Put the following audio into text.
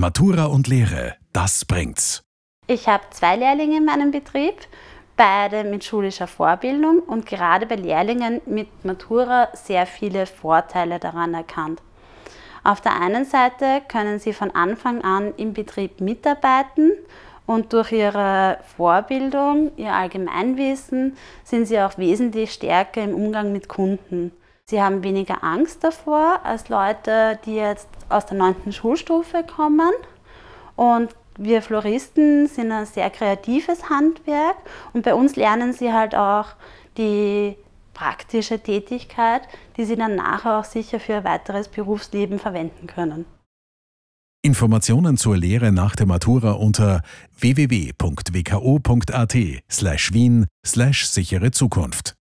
Matura und Lehre, das bringt's. Ich habe zwei Lehrlinge in meinem Betrieb, beide mit schulischer Vorbildung und gerade bei Lehrlingen mit Matura sehr viele Vorteile daran erkannt. Auf der einen Seite können sie von Anfang an im Betrieb mitarbeiten und durch ihre Vorbildung, ihr Allgemeinwissen sind sie auch wesentlich stärker im Umgang mit Kunden. Sie haben weniger Angst davor als Leute, die jetzt aus der 9. Schulstufe kommen. Und wir Floristen sind ein sehr kreatives Handwerk und bei uns lernen sie halt auch die praktische Tätigkeit, die sie dann nachher auch sicher für ihr weiteres Berufsleben verwenden können. Informationen zur Lehre nach der Matura unter www.wko.at/wien/sichere Zukunft.